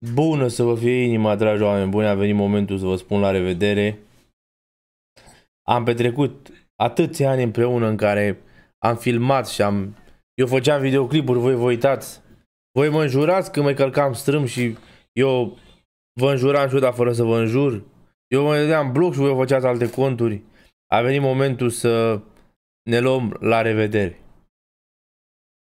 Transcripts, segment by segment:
Bună să vă fie inima, dragi oameni buni, a venit momentul să vă spun la revedere. Am petrecut atâți ani împreună în care am filmat și am... Eu făceam videoclipuri, voi vă uitați. Voi mă înjurați când mă călcam strâm și eu vă înjuram și fără să vă înjur. Eu mă dădeam bloc și voi făceați alte conturi. A venit momentul să ne luăm la revedere.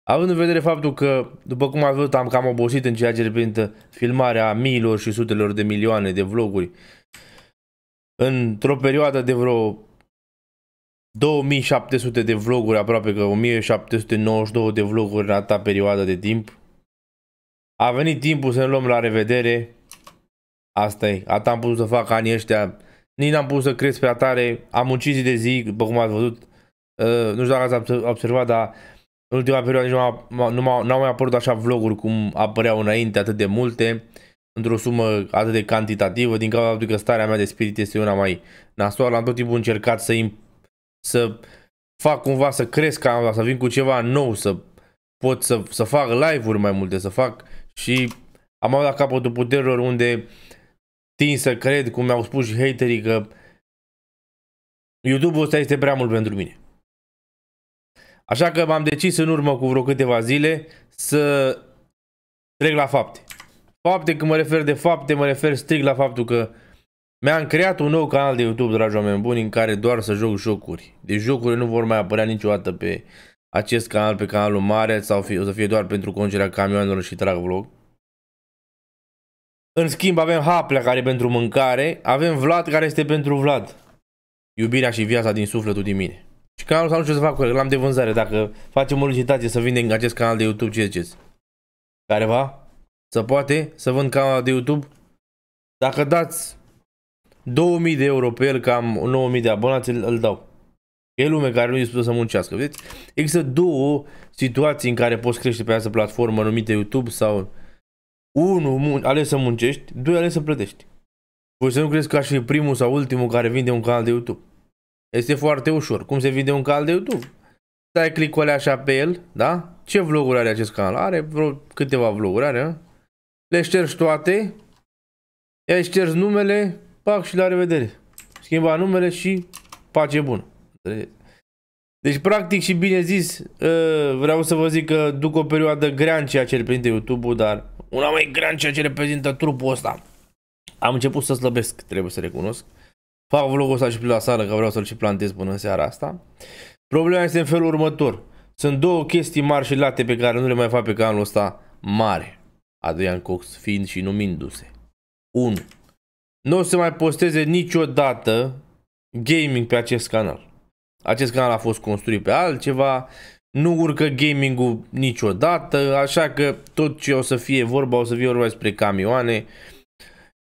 Având în vedere faptul că, după cum ați văzut, am cam obosit în ceea ce reprezintă filmarea miilor și sutelor de milioane de vloguri într-o perioadă de vreo 2700 de vloguri, aproape că 1792 de vloguri în atâta perioadă de timp. A venit timpul să ne luăm la revedere. Asta e, atât am putut să fac anii ăștia. Nici n-am putut să cresc prea tare, am muncit zi de zi, după cum ați văzut. Uh, nu știu dacă ați observat, dar în ultima perioadă nu au mai apărut așa vloguri cum apăreau înainte atât de multe, într-o sumă atât de cantitativă, din cauza faptului că starea mea de spirit este una mai nasoală. Am tot timpul încercat să, să fac cumva să cresc cam, să vin cu ceva nou, să pot să, să fac live-uri mai multe, să fac și am avut la capătul puterilor unde tin să cred, cum mi-au spus și haterii, că YouTube-ul ăsta este prea mult pentru mine. Așa că m-am decis în urmă cu vreo câteva zile să trec la fapte. Fapte, când mă refer de fapte, mă refer strict la faptul că mi-am creat un nou canal de YouTube, dragi oameni buni, în care doar să joc jocuri. Deci jocurile nu vor mai apărea niciodată pe acest canal, pe canalul mare, sau fi, o să fie doar pentru congerea camioanelor și trag vlog. În schimb avem Haplea care e pentru mâncare, avem Vlad care este pentru Vlad. Iubirea și viața din sufletul din mine. Și canalul ăsta nu știu ce să fac cu el, l-am de vânzare. Dacă facem o licitație să vindem acest canal de YouTube, ce ziceți? Careva? Să poate? Să vând canal de YouTube? Dacă dați 2000 de euro pe el, cam 9000 de abonați, îl, îl dau. E lume care nu e dispusă să muncească, vedeți? Există două situații în care poți crește pe această platformă numită YouTube sau... Unu, ales să muncești, doi, ales să plătești. Voi să nu crezi că aș fi primul sau ultimul care vinde un canal de YouTube. Este foarte ușor. Cum se vede un canal de YouTube? Dai clicul așa pe el, da? Ce vloguri are acest canal? Are vreo câteva vloguri, are, Le ștergi toate, îi ștergi numele, pac și la revedere. Schimba numele și pace bun. Deci, practic și bine zis, ă, vreau să vă zic că duc o perioadă grea în ceea ce reprezintă YouTube-ul, dar una mai grea în ceea ce reprezintă trupul ăsta. Am început să slăbesc, trebuie să recunosc. Fac vlogul ăsta și pe la sală că vreau să-l și plantez până în seara asta. Problema este în felul următor. Sunt două chestii mari și late pe care nu le mai fac pe canalul ăsta mare. Adrian Cox fiind și numindu-se. 1. Nu o să mai posteze niciodată gaming pe acest canal. Acest canal a fost construit pe altceva, nu urcă gaming-ul niciodată, așa că tot ce o să fie vorba, o să fie vorba despre camioane,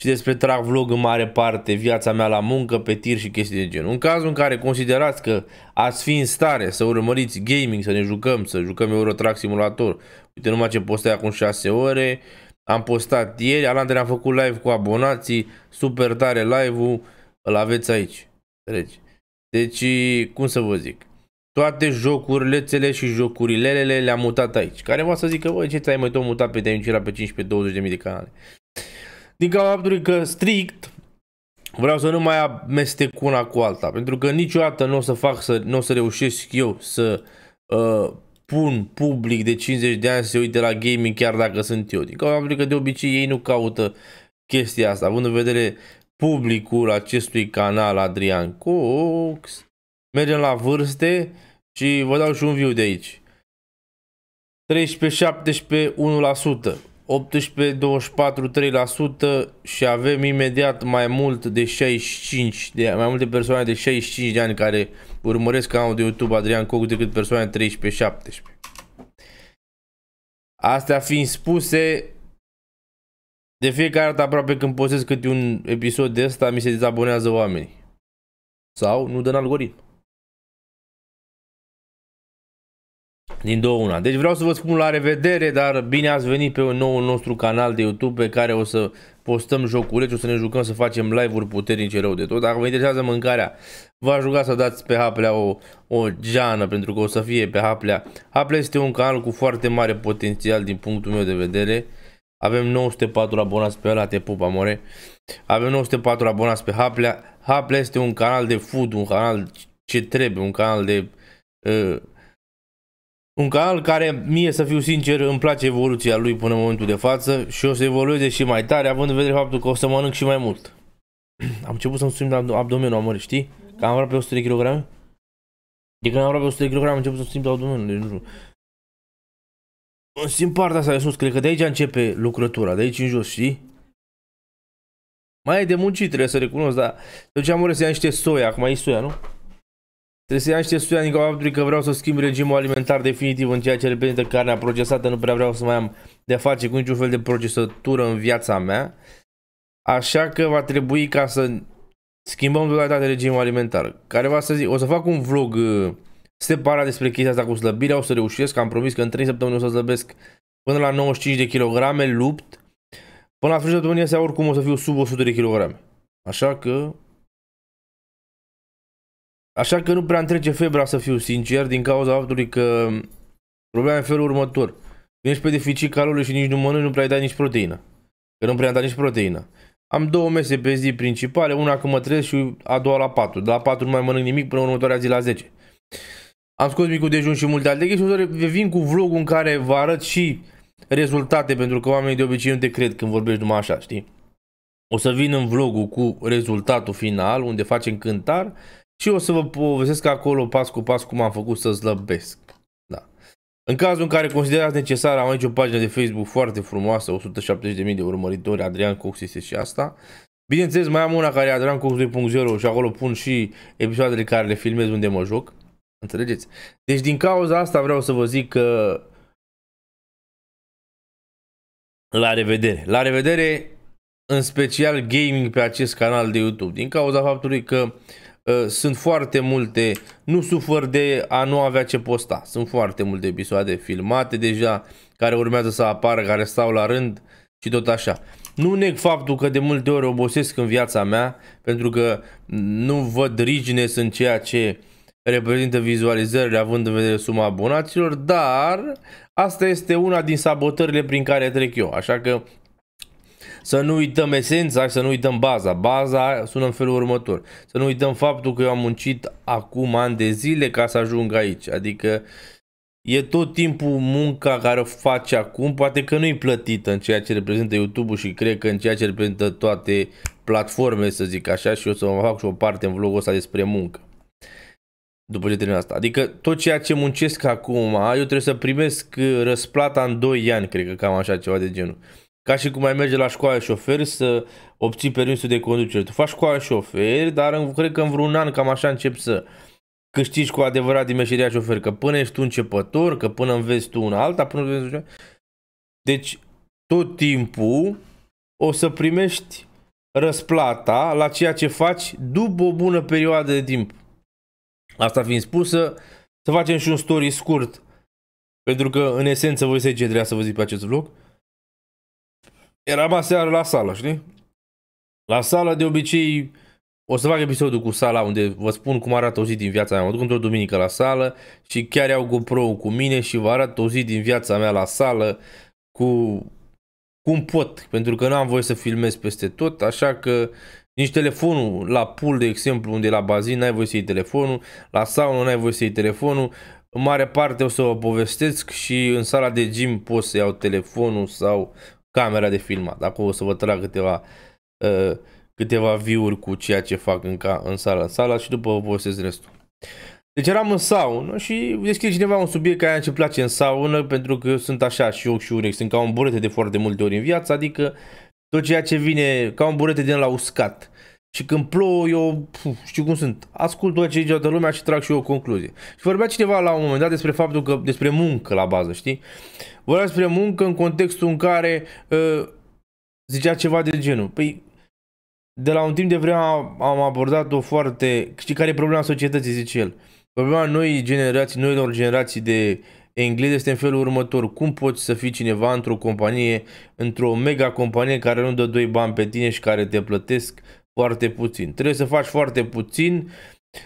și despre trac vlog în mare parte viața mea la muncă, pe tir și chestii de genul. În cazul în care considerați că ați fi în stare să urmăriți gaming, să ne jucăm, să jucăm Eurotrack Simulator, uite numai ce postai acum 6 ore, am postat ieri, alaltă am făcut live cu abonații, super tare live-ul, îl aveți aici. Deci, deci, cum să vă zic, toate jocurilețele și jocurilelele le-am mutat aici. Care v să zică, că ce ți-ai mai tot mutat pe te pe 15-20 de mii de canale? din cauza faptului că strict vreau să nu mai amestec una cu alta, pentru că niciodată nu o să fac să, nu o să reușesc eu să uh, pun public de 50 de ani să se uite la gaming chiar dacă sunt eu. Din cauza faptului că de obicei ei nu caută chestia asta, având în vedere publicul acestui canal Adrian Cox. Mergem la vârste și vă dau și un view de aici. 13-17, 1%. 18, 24, 3% și avem imediat mai mult de 65, de, mai multe persoane de 65 de ani care urmăresc canalul de YouTube Adrian Cocu decât persoane 13-17. Astea fiind spuse, de fiecare dată aproape când postez câte un episod de ăsta, mi se dezabonează oamenii. Sau nu dă în algoritm. din două una. Deci vreau să vă spun la revedere, dar bine ați venit pe noul nostru canal de YouTube pe care o să postăm joculeți, o să ne jucăm să facem live-uri puternice rău de tot. Dacă vă interesează mâncarea, vă aș ruga să dați pe Haplea o, o geană pentru că o să fie pe Haplea. Haplea este un canal cu foarte mare potențial din punctul meu de vedere. Avem 904 abonați pe ăla, te pup, amore. Avem 904 abonați pe Haplea. Haplea este un canal de food, un canal ce trebuie, un canal de... Uh, un canal care, mie să fiu sincer, îmi place evoluția lui până în momentul de față și o să evolueze și mai tare, având în vedere faptul că o să mănânc și mai mult. Am început să-mi simt abdomenul amări, știi? Că am aproape 100 de kg. De când am aproape 100 de kg am început să-mi simt abdomenul, deci nu știu. Îmi simt partea asta de sus, cred că de aici începe lucrătura, de aici în jos, știi? Mai e de muncit, trebuie să recunosc, dar... Deci am urmărit să ia niște soia, acum e soia, nu? Trebuie să ia niște din cauza faptului că vreau să schimb regimul alimentar definitiv în ceea ce reprezintă carnea procesată, nu prea vreau să mai am de face cu niciun fel de procesătură în viața mea. Așa că va trebui ca să schimbăm totalitate regimul alimentar. Care va să zic, o să fac un vlog uh, separat despre chestia asta cu slăbirea, o să reușesc, am promis că în 3 săptămâni o să slăbesc până la 95 de kilograme, lupt. Până la sfârșitul săptămânii astea oricum o să fiu sub 100 de kilograme. Așa că Așa că nu prea întrece febra să fiu sincer din cauza faptului că problema e în felul următor. Când ești pe deficit calorului și nici nu mănânci, nu prea ai dat nici proteină. Că nu prea ai dat nici proteină. Am două mese pe zi principale, una când mă trez și a doua la 4. De la 4 nu mai mănânc nimic până următoarea zi la 10. Am scos micul dejun și multe alte chestii și o să vin cu vlogul în care vă arăt și rezultate, pentru că oamenii de obicei nu te cred când vorbești numai așa, știi? O să vin în vlogul cu rezultatul final, unde facem cântar și o să vă povestesc acolo pas cu pas cum am făcut să slăbesc. Da. În cazul în care considerați necesar, am aici o pagină de Facebook foarte frumoasă, 170.000 de urmăritori, Adrian Cox este și asta. Bineînțeles, mai am una care e Adrian Cox 2.0 și acolo pun și episoadele care le filmez unde mă joc. Înțelegeți? Deci din cauza asta vreau să vă zic că la revedere. La revedere în special gaming pe acest canal de YouTube. Din cauza faptului că uh, Uh, sunt foarte multe, nu sufăr de a nu avea ce posta. Sunt foarte multe episoade filmate deja, care urmează să apară, care stau la rând și tot așa. Nu neg faptul că de multe ori obosesc în viața mea, pentru că nu văd rigines în ceea ce reprezintă vizualizările având în vedere suma abonaților, dar asta este una din sabotările prin care trec eu, așa că să nu uităm esența, să nu uităm baza. Baza sună în felul următor. Să nu uităm faptul că eu am muncit acum ani de zile ca să ajung aici. Adică e tot timpul munca care o faci acum, poate că nu-i plătită în ceea ce reprezintă YouTube-ul și cred că în ceea ce reprezintă toate platforme, să zic așa, și o să mă fac și o parte în vlogul ăsta despre muncă după ce termin asta. Adică tot ceea ce muncesc acum, eu trebuie să primesc uh, răsplata în 2 ani, cred că cam așa ceva de genul ca și cum ai merge la școala șofer să obții permisul de conducere. Tu faci școala șofer, dar în, cred că în vreun an cam așa încep să câștigi cu adevărat din meseria șofer, că până ești tu începător, că până înveți tu una alta, până înveți Deci tot timpul o să primești răsplata la ceea ce faci după o bună perioadă de timp. Asta fiind spusă, să facem și un story scurt, pentru că în esență voi să ce trebuia să vă zic pe acest vlog. Eram aseară la sală, știi? La sală, de obicei, o să fac episodul cu sala unde vă spun cum arată o zi din viața mea. Mă duc într-o duminică la sală și chiar iau GoPro cu mine și vă arăt o zi din viața mea la sală cu cum pot, pentru că nu am voie să filmez peste tot, așa că nici telefonul la pool, de exemplu, unde e la bazin, n-ai voie să iei telefonul, la saună n-ai voie să iei telefonul, în mare parte o să o povestesc și în sala de gym pot să iau telefonul sau camera de filmat. Acolo o să vă trag câteva, uh, câteva view-uri cu ceea ce fac în, ca, în sala, sala și după vă postez restul. Deci eram în saună și descrie cineva un subiect care ce place în saună pentru că eu sunt așa și ochi și urechi, sunt ca un burete de foarte multe ori în viață, adică tot ceea ce vine ca un burete din la uscat. Și când plouă, eu pf, știu cum sunt. Ascult tot ce de lumea și trag și eu o concluzie. Și vorbea cineva la un moment dat despre faptul că, despre muncă la bază, știi? Vorbea despre muncă în contextul în care uh, zicea ceva de genul. Păi, de la un timp de vreme am abordat-o foarte... Știi care e problema societății, zice el. Problema noi generații, noilor generații de engleze este în felul următor. Cum poți să fii cineva într-o companie, într-o mega companie care nu dă doi bani pe tine și care te plătesc foarte puțin. Trebuie să faci foarte puțin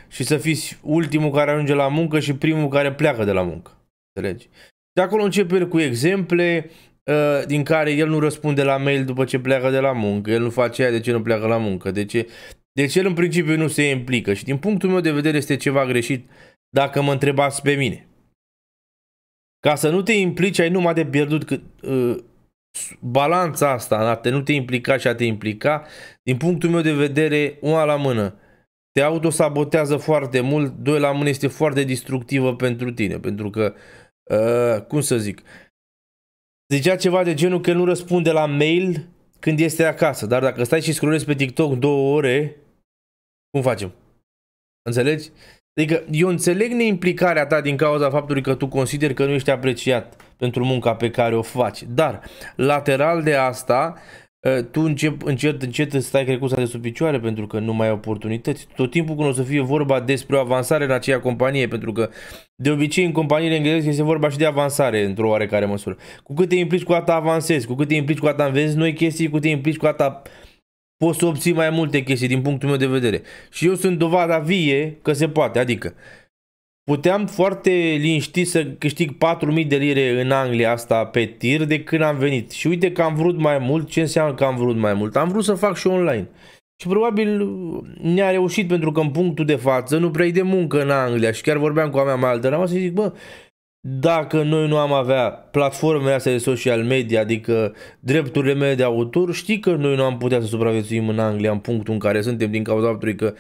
și să fii ultimul care ajunge la muncă și primul care pleacă de la muncă. Înțelegi? De acolo începe cu exemple uh, din care el nu răspunde la mail după ce pleacă de la muncă, el nu face aia de ce nu pleacă la muncă, de ce... Deci el în principiu nu se implică și din punctul meu de vedere este ceva greșit dacă mă întrebați pe mine. Ca să nu te implici, ai numai de pierdut cât, uh, balanța asta, a te nu te implica și a te implica, din punctul meu de vedere, una la mână, te autosabotează foarte mult, doi la mână este foarte destructivă pentru tine, pentru că, uh, cum să zic, zicea ceva de genul că nu răspunde la mail când este acasă, dar dacă stai și scrollezi pe TikTok două ore, cum facem? Înțelegi? Adică eu înțeleg neimplicarea ta din cauza faptului că tu consideri că nu ești apreciat pentru munca pe care o faci, dar lateral de asta ă, tu încep, încet, încet îți stai crecuța de sub picioare pentru că nu mai ai oportunități. Tot timpul când o să fie vorba despre o avansare în aceea companie, pentru că de obicei în companiile engleze este vorba și de avansare într-o oarecare măsură. Cu cât te implici, cu atât avansezi, cu cât te implici, cu atât înveți noi chestii, cu cât te implici, cu atât poți să obții mai multe chestii din punctul meu de vedere. Și eu sunt dovada vie că se poate, adică puteam foarte liniștit să câștig 4.000 de lire în Anglia asta pe tir de când am venit. Și uite că am vrut mai mult, ce înseamnă că am vrut mai mult? Am vrut să fac și online. Și probabil ne-a reușit pentru că în punctul de față nu prea de muncă în Anglia și chiar vorbeam cu a mea mai altă la și zic, bă, dacă noi nu am avea platformele astea de social media, adică drepturile mele de autor, știi că noi nu am putea să supraviețuim în Anglia în punctul în care suntem din cauza faptului că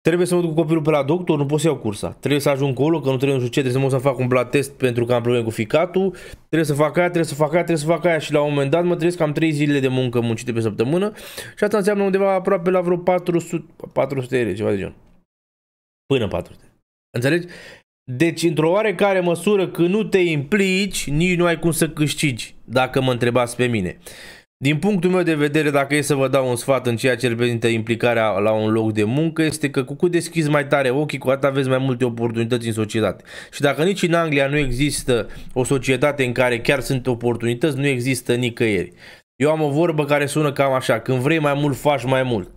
trebuie să mă duc cu copilul pe la doctor, nu pot să iau cursa. Trebuie să ajung acolo, că nu trebuie nu știu ce, trebuie să mă să fac un blood test pentru că am probleme cu ficatul, trebuie să fac aia, trebuie să fac aia, trebuie să fac aia și la un moment dat mă trăiesc cam 3 zile de muncă muncite pe săptămână și asta înseamnă undeva aproape la vreo 400, 400 de ceva de genul. Până 400. Înțelegi? Deci, într-o oarecare măsură, când nu te implici, nici nu ai cum să câștigi, dacă mă întrebați pe mine. Din punctul meu de vedere, dacă e să vă dau un sfat în ceea ce reprezintă implicarea la un loc de muncă, este că cu cât deschizi mai tare ochii, cu atât aveți mai multe oportunități în societate. Și dacă nici în Anglia nu există o societate în care chiar sunt oportunități, nu există nicăieri. Eu am o vorbă care sună cam așa, când vrei mai mult, faci mai mult.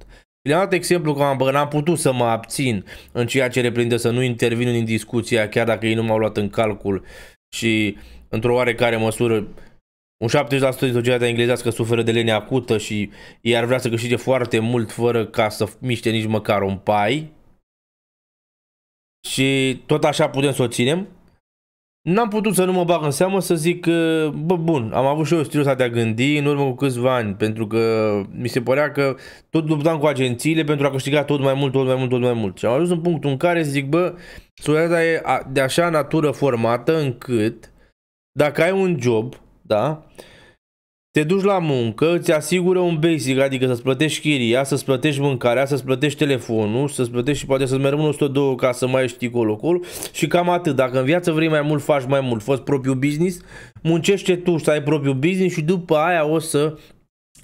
Le-am dat exemplu că am, n-am putut să mă abțin în ceea ce reprinde să nu intervin în discuția, chiar dacă ei nu m-au luat în calcul și într-o oarecare măsură un 70% din societatea englezească suferă de lene acută și ei ar vrea să câștige foarte mult fără ca să miște nici măcar un pai. Și tot așa putem să o ținem. N-am putut să nu mă bag în seamă să zic că, bă, bun, am avut și eu stilul ăsta de a gândi în urmă cu câțiva ani, pentru că mi se părea că tot luptam cu agențiile pentru a câștiga tot mai mult, tot mai mult, tot mai mult. Și am ajuns în punctul în care zic, bă, societatea e de așa natură formată încât dacă ai un job, da, te duci la muncă, îți asigură un basic, adică să-ți plătești chiria, să-ți plătești mâncarea, să-ți plătești telefonul, să-ți plătești și poate să-ți mergi rămână 102 ca să mai ești colo colo și cam atât. Dacă în viață vrei mai mult, faci mai mult. Fă propriul business, muncește tu să ai propriul business și după aia o să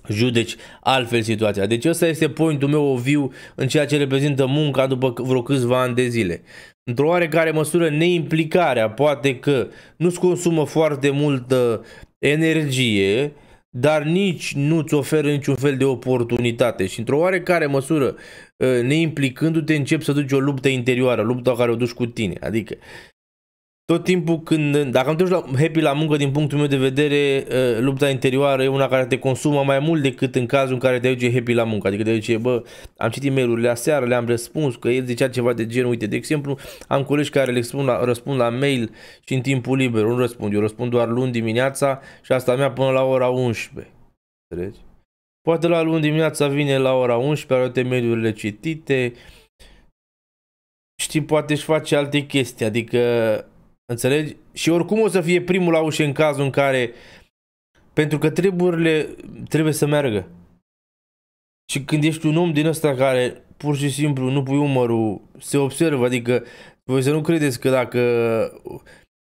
judeci altfel situația. Deci ăsta este pointul meu o viu în ceea ce reprezintă munca după vreo câțiva ani de zile. Într-o oarecare măsură neimplicarea, poate că nu-ți consumă foarte multă uh, energie, dar nici nu ți oferă niciun fel de oportunitate și într-o oarecare măsură, uh, neimplicându-te, începi să duci o luptă interioară, lupta care o duci cu tine. Adică tot timpul când, dacă am duci la happy la muncă, din punctul meu de vedere, uh, lupta interioară e una care te consumă mai mult decât în cazul în care te duci happy la muncă. Adică te duce, bă, am citit mail-urile aseară, le-am răspuns, că el zicea ceva de genul, uite, de exemplu, am colegi care le răspund la, răspund la mail și în timpul liber, nu răspund, eu răspund doar luni dimineața și asta mea până la ora 11. Înțelegi? Poate la luni dimineața vine la ora 11, are toate mail-urile citite, știi, poate își face alte chestii, adică Înțelegi? Și oricum o să fie primul la ușă în cazul în care... Pentru că treburile trebuie să meargă. Și când ești un om din ăsta care pur și simplu nu pui umărul, se observă, adică voi să nu credeți că dacă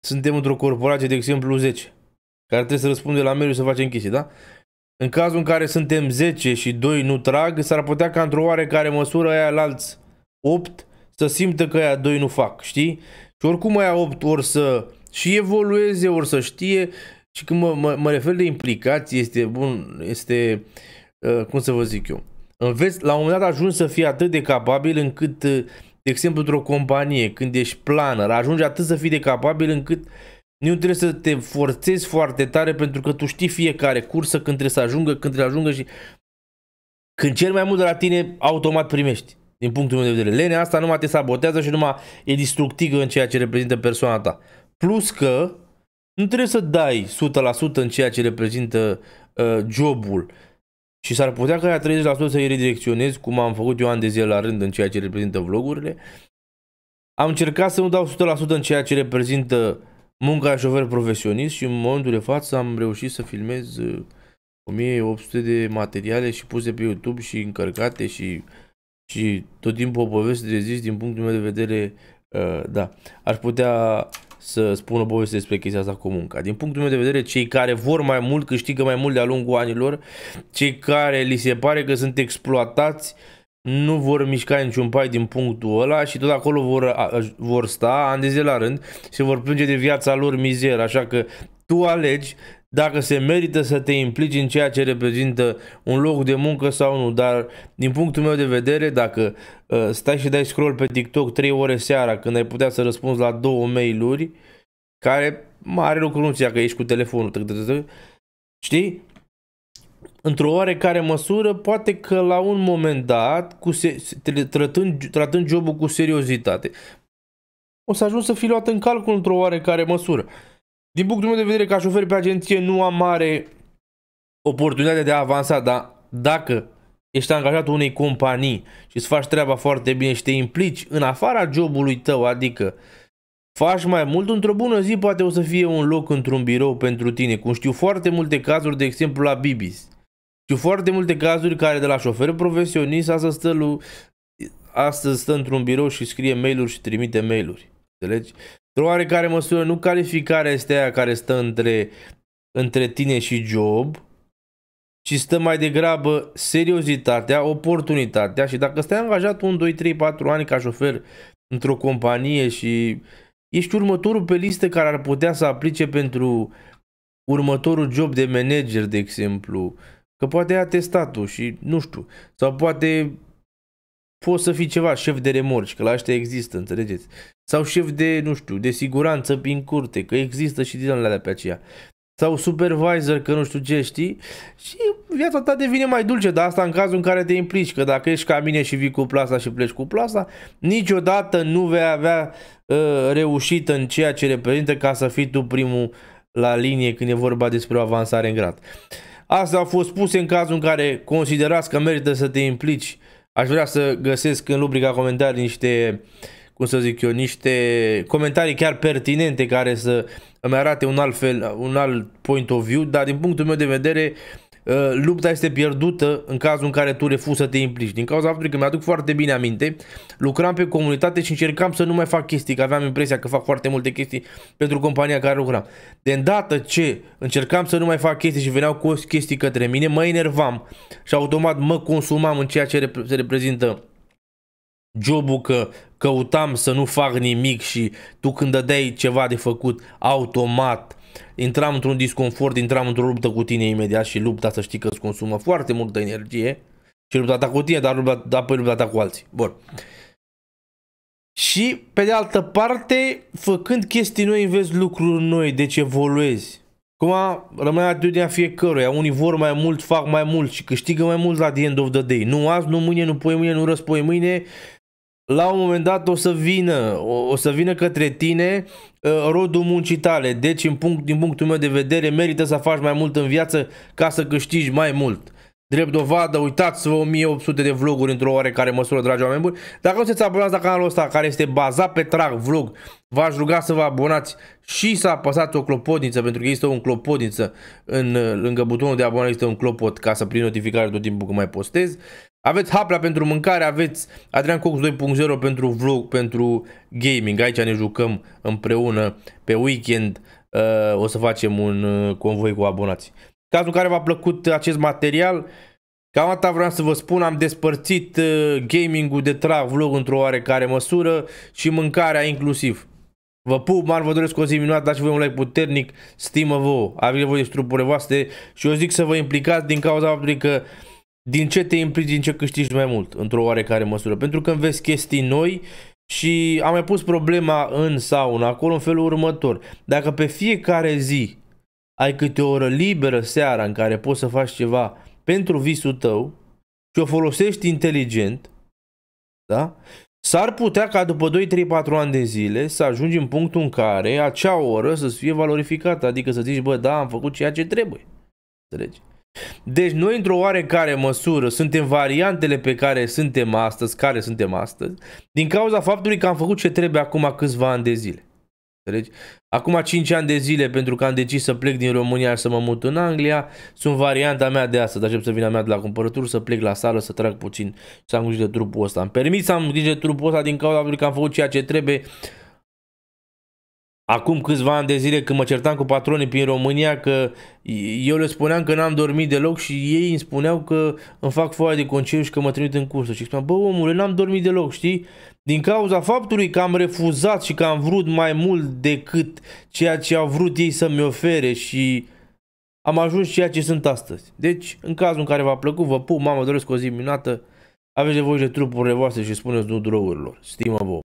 suntem într-o corporație, de exemplu 10, care trebuie să răspunde la mail să facem chestii, da? În cazul în care suntem 10 și 2 nu trag, s-ar putea ca într-o oarecare măsură aia la alți 8 să simtă că aia 2 nu fac, știi? Și oricum mai 8 ori să și evolueze, ori să știe. Și când mă, mă, mă refer de implicații, este bun, este, uh, cum să vă zic eu, înveți, la un moment dat ajungi să fii atât de capabil încât, ă, de exemplu, într-o companie, când ești planner, ajungi atât să fii de capabil încât nu trebuie să te forțezi foarte tare pentru că tu știi fiecare cursă când trebuie să ajungă, când trebuie să ajungă și când cel mai mult de la tine, automat primești. Din punctul meu de vedere, lenea asta numai te sabotează și numai e distructivă în ceea ce reprezintă persoana ta. Plus că nu trebuie să dai 100% în ceea ce reprezintă uh, jobul. Și s-ar putea ca la 30% să-i redirecționez, cum am făcut eu ani de zile la rând în ceea ce reprezintă vlogurile. Am încercat să nu dau 100% în ceea ce reprezintă munca de șofer profesionist și în momentul de față am reușit să filmez 1800 uh, de materiale și puse pe YouTube și încărcate și și tot timpul o poveste de zis, din punctul meu de vedere, uh, da, aș putea să spun o poveste despre chestia asta cu munca. Din punctul meu de vedere, cei care vor mai mult câștigă mai mult de-a lungul anilor, cei care li se pare că sunt exploatați nu vor mișca niciun pai din punctul ăla și tot acolo vor, vor sta ani de zi la rând și vor plânge de viața lor mizer, așa că tu alegi dacă se merită să te implici în ceea ce reprezintă un loc de muncă sau nu, dar din punctul meu de vedere, dacă uh, stai și dai scroll pe TikTok 3 ore seara când ai putea să răspunzi la două mail-uri, care mare lucru nu ți că ești cu telefonul, tăc, tăc, tăc, știi? Într-o oarecare măsură, poate că la un moment dat, cu se- tratând, tratând jobul cu seriozitate, o să ajungi să fii luat în calcul într-o oarecare măsură. Uh, din punctul meu de vedere, ca șofer pe agenție nu am mare oportunitate de a avansa, dar dacă ești angajat unei companii și îți faci treaba foarte bine și te implici în afara jobului tău, adică faci mai mult, într-o bună zi poate o să fie un loc într-un birou pentru tine, cum știu foarte multe cazuri, de exemplu la Bibis. Știu foarte multe cazuri care de la șofer profesionist astăzi stă, astăzi stă într-un birou și scrie mail-uri și trimite mail-uri. Înțelegi? într-o oarecare măsură, nu calificarea este aia care stă între, între tine și job, ci stă mai degrabă seriozitatea, oportunitatea și dacă stai angajat un 2, 3, 4 ani ca șofer într-o companie și ești următorul pe listă care ar putea să aplice pentru următorul job de manager, de exemplu, că poate ai atestatul și nu știu, sau poate poți să fii ceva, șef de remorci, că la astea există, înțelegeți? Sau șef de, nu știu, de siguranță prin curte, că există și din alea pe aceea. Sau supervisor, că nu știu ce știi. Și viața ta devine mai dulce, dar asta în cazul în care te implici, că dacă ești ca mine și vii cu plasa și pleci cu plasa, niciodată nu vei avea uh, ă, reușită în ceea ce reprezintă ca să fii tu primul la linie când e vorba despre o avansare în grad. Asta a fost puse în cazul în care considerați că merită să te implici Aș vrea să găsesc în lubrica comentarii niște, cum să zic eu, niște comentarii chiar pertinente care să îmi arate un alt, fel, un alt point of view, dar din punctul meu de vedere Uh, lupta este pierdută în cazul în care tu refuzi să te implici. Din cauza faptului că mi-aduc foarte bine aminte, lucram pe comunitate și încercam să nu mai fac chestii, că aveam impresia că fac foarte multe chestii pentru compania care lucram. De îndată ce încercam să nu mai fac chestii și veneau cu chestii către mine, mă enervam și automat mă consumam în ceea ce se reprezintă jobul că căutam să nu fac nimic și tu când dădeai ceva de făcut, automat intram într-un disconfort, intram într-o luptă cu tine imediat și lupta să știi că îți consumă foarte multă energie și lupta ta cu tine, dar lupta, apoi lupta ta cu alții. Bun. Și pe de altă parte, făcând chestii noi, înveți lucruri noi, deci evoluezi. Cum rămâne atitudinea fiecăruia, unii vor mai mult, fac mai mult și câștigă mai mult la the end of the day. Nu azi, nu mâine, nu poi mâine, nu răspoi mâine la un moment dat o să vină, o, o să vină către tine uh, rodul muncii tale. Deci, în punct, din punctul meu de vedere, merită să faci mai mult în viață ca să câștigi mai mult. Drept dovadă, uitați-vă 1800 de vloguri într-o oarecare măsură, dragi oameni buni. Dacă nu sunteți abonați la canalul ăsta, care este bazat pe Trag Vlog, v-aș ruga să vă abonați și să apăsați o clopotniță, pentru că există un clopotniță în, lângă butonul de abonare, este un clopot ca să prind notificare tot timpul când mai postez. Aveți Hapla pentru mâncare, aveți Adrian Cox 2.0 pentru vlog, pentru gaming. Aici ne jucăm împreună pe weekend. Uh, o să facem un uh, convoi cu abonați. Cazul care v-a plăcut acest material, cam atât vreau să vă spun, am despărțit uh, gaming-ul de trag vlog într-o oarecare măsură și mâncarea inclusiv. Vă pup, mar, vă doresc o zi minunată, dați-vă un like puternic, stimă vă, aveți voi de strupurile voastre și eu zic să vă implicați din cauza faptului că din ce te implici, din ce câștigi mai mult, într-o oarecare măsură. Pentru că înveți chestii noi și am mai pus problema în sauna acolo în felul următor. Dacă pe fiecare zi ai câte o oră liberă seara în care poți să faci ceva pentru visul tău și o folosești inteligent, da? S-ar putea ca după 2-3-4 ani de zile să ajungi în punctul în care acea oră să fie valorificată, adică să zici, bă, da, am făcut ceea ce trebuie. Înțelegi? Deci noi într-o oarecare măsură suntem variantele pe care suntem astăzi, care suntem astăzi, din cauza faptului că am făcut ce trebuie acum câțiva ani de zile. Înțelegi? Acum 5 ani de zile pentru că am decis să plec din România și să mă mut în Anglia, sunt varianta mea de astăzi, aștept să vină mea de la cumpărături, să plec la sală, să trag puțin și să am grijă de trupul ăsta. Am permis să am grijă de trupul ăsta din cauza faptului că am făcut ceea ce trebuie acum câțiva ani de zile când mă certam cu patronii prin România că eu le spuneam că n-am dormit deloc și ei îmi spuneau că îmi fac foaia de concediu și că mă trimit în cursă. Și spuneam, bă omule, n-am dormit deloc, știi? Din cauza faptului că am refuzat și că am vrut mai mult decât ceea ce au vrut ei să-mi ofere și am ajuns ceea ce sunt astăzi. Deci, în cazul în care v-a plăcut, vă pup, mamă, doresc o zi minunată, aveți nevoie de trupurile voastre și spuneți nu drogurilor. Stimă vă!